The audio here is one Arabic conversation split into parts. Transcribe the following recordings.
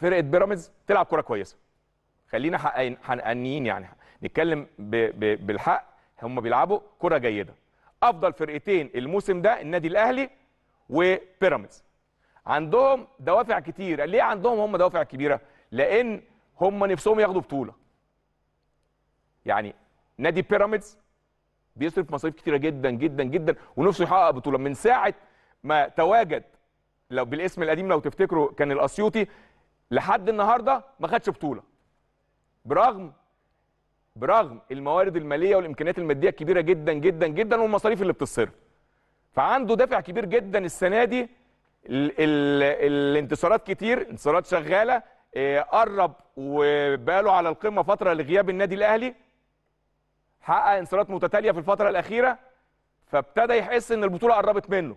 فرقه بيراميدز تلعب كوره كويسه خلينا حقانيين يعني نتكلم ب ب بالحق هم بيلعبوا كره جيده افضل فرقتين الموسم ده النادي الاهلي وبيراميدز عندهم دوافع كتير ليه عندهم هم دوافع كبيره لان هم نفسهم ياخدوا بطوله يعني نادي بيراميدز بيصرف مصاريف كتيره جدا جدا جدا ونفسه يحقق بطوله من ساعه ما تواجد لو بالاسم القديم لو تفتكروا كان الاسيوطي لحد النهارده ما خدش بطوله برغم برغم الموارد الماليه والامكانيات الماديه الكبيره جدا جدا جدا والمصاريف اللي بتصرف فعنده دافع كبير جدا السنه دي ال ال الانتصارات كتير انتصارات شغاله اه قرب وباله على القمه فتره لغياب النادي الاهلي حقق انتصارات متتاليه في الفتره الاخيره فابتدى يحس ان البطوله قربت منه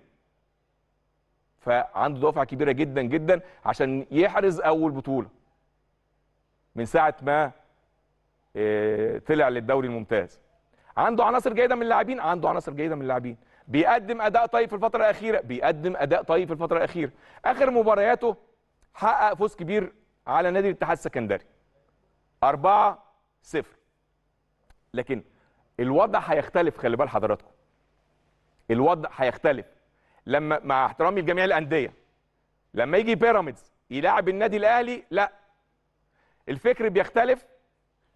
فعنده دفعه كبيره جدا جدا عشان يحرز اول بطوله من ساعه ما آه، طلع للدوري الممتاز عنده عناصر جيده من اللاعبين عنده عناصر جيده من اللاعبين بيقدم اداء طيب في الفتره الاخيره بيقدم اداء طيب في الفتره الاخيره اخر مبارياته حقق فوز كبير على نادي الاتحاد السكندري 4 0 لكن الوضع هيختلف خلي بال حضراتكم الوضع هيختلف لما مع احترامي لجميع الانديه لما يجي بيراميدز يلاعب النادي الاهلي لا الفكر بيختلف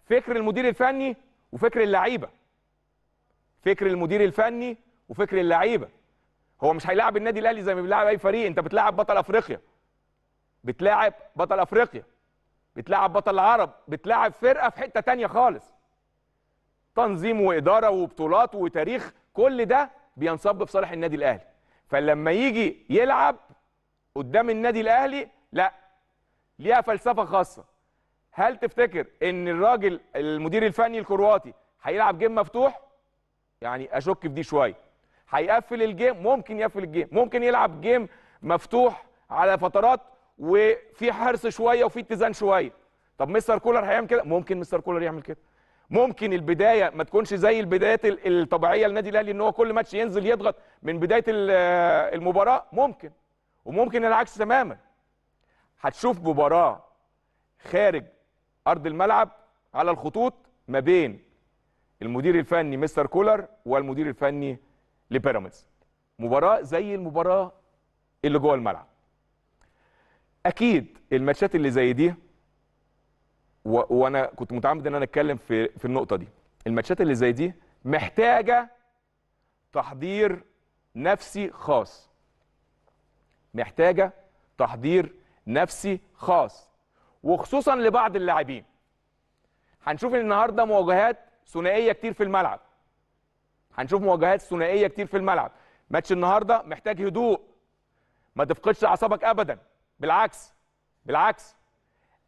فكر المدير الفني وفكر اللعيبه فكر المدير الفني وفكر اللعيبه هو مش هيلاعب النادي الاهلي زي ما بيلاعب اي فريق انت بتلاعب بطل افريقيا بتلاعب بطل افريقيا بتلاعب بطل العرب بتلاعب فرقه في حته تانية خالص تنظيم واداره وبطولات وتاريخ كل ده بينصب في صالح النادي الاهلي فلما يجي يلعب قدام النادي الاهلي لا ليها فلسفه خاصه هل تفتكر ان الراجل المدير الفني الكرواتي هيلعب جيم مفتوح يعني اشك في دي شويه هيقفل الجيم ممكن يقفل الجيم ممكن يلعب جيم مفتوح على فترات وفي حرص شويه وفي اتزان شويه طب مستر كولر هيعمل كده ممكن مستر كولر يعمل كده ممكن البدايه ما تكونش زي البدايات الطبيعيه للنادي الاهلي ان هو كل ماتش ينزل يضغط من بدايه المباراه ممكن وممكن العكس تماما هتشوف مباراه خارج ارض الملعب على الخطوط ما بين المدير الفني مستر كولر والمدير الفني لبيراميدز مباراه زي المباراه اللي جوه الملعب اكيد الماتشات اللي زي دي وانا كنت متعمد ان انا اتكلم في في النقطه دي الماتشات اللي زي دي محتاجه تحضير نفسي خاص محتاجه تحضير نفسي خاص وخصوصا لبعض اللاعبين هنشوف النهارده مواجهات ثنائيه كتير في الملعب هنشوف مواجهات ثنائيه كتير في الملعب ماتش النهارده محتاج هدوء ما تفقدش اعصابك ابدا بالعكس بالعكس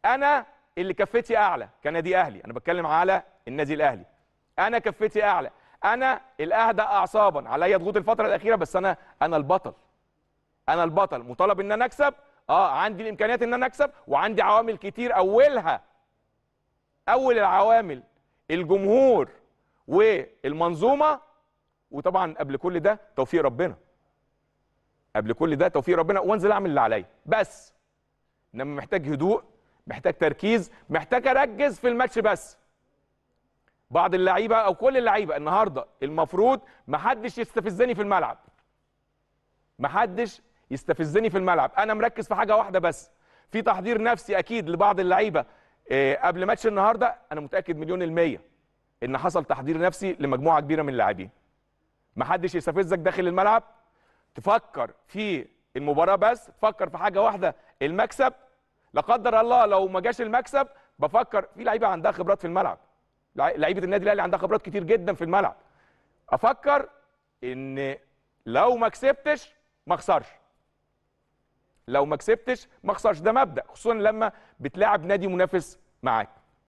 انا اللي كفتي اعلى كنادي اهلي انا بتكلم على النادي الاهلي انا كفتي اعلى انا الاهدى اعصابا عليا ضغوط الفتره الاخيره بس انا انا البطل انا البطل مطالب ان انا اكسب اه عندي الامكانيات ان انا اكسب وعندي عوامل كتير اولها اول العوامل الجمهور والمنظومه وطبعا قبل كل ده توفيق ربنا قبل كل ده توفيق ربنا وانزل اعمل اللي عليا بس انما محتاج هدوء محتاج تركيز محتاج اركز في الماتش بس بعض اللعيبه او كل اللعيبه النهارده المفروض محدش يستفزني في الملعب محدش يستفزني في الملعب انا مركز في حاجه واحده بس في تحضير نفسي اكيد لبعض اللعيبه آه، قبل ماتش النهارده انا متاكد مليون الميه ان حصل تحضير نفسي لمجموعه كبيره من اللاعبين محدش يستفزك داخل الملعب تفكر في المباراه بس تفكر في حاجه واحده المكسب لا قدر الله لو ما جاش المكسب بفكر في لعيبه عندها خبرات في الملعب لعيبه النادي الاهلي عندها خبرات كتير جدا في الملعب افكر ان لو ما كسبتش ما اخسرش لو ما كسبتش ما اخسرش ده مبدا خصوصا لما بتلاعب نادي منافس معاك